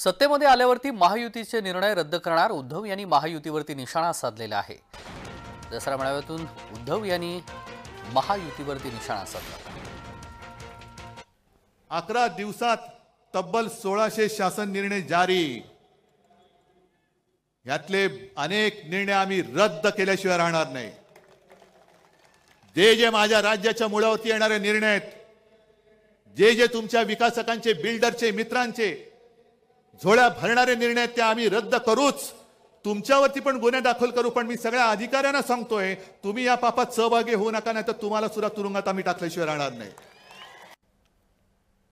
सत्तेमध्ये आल्यावरती महायुतीचे निर्णय रद्द करणार उद्धव यांनी महायुतीवरती निशाणा साधलेला आहे दसरा मेळाव्यातून उद्धव यांनी महायुतीवरती निशाणा साधला अकरा दिवसात तब्बल सोळाशे शासन निर्णय जारी यातले अनेक निर्णय आम्ही रद्द केल्याशिवाय राहणार नाही जे जे माझ्या राज्याच्या मुळावरती येणारे निर्णय आहेत जे जे तुमच्या विकासकांचे बिल्डरचे मित्रांचे झोळ्या भरणारे निर्णय त्या आम्ही रद्द करूच तुमच्यावरती पण गुन्हे दाखल करू पण मी सगळ्या अधिकाऱ्यांना सांगतोय तुम्ही या पापात सहभागी होऊ नका नाही तर तुम्हाला सुद्धा तुरुंगात आम्ही टाकल्याशिवाय राहणार नाही